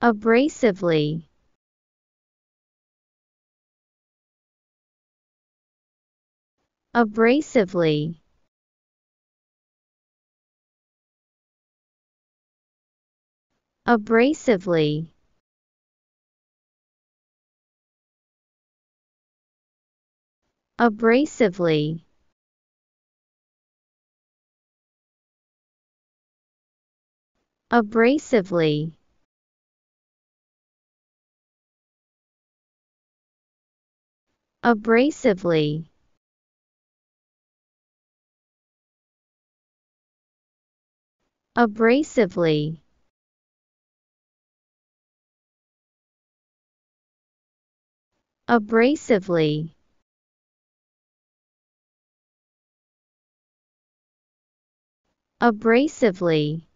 abrasively abrasively abrasively abrasively abrasively abrasively abrasively abrasively abrasively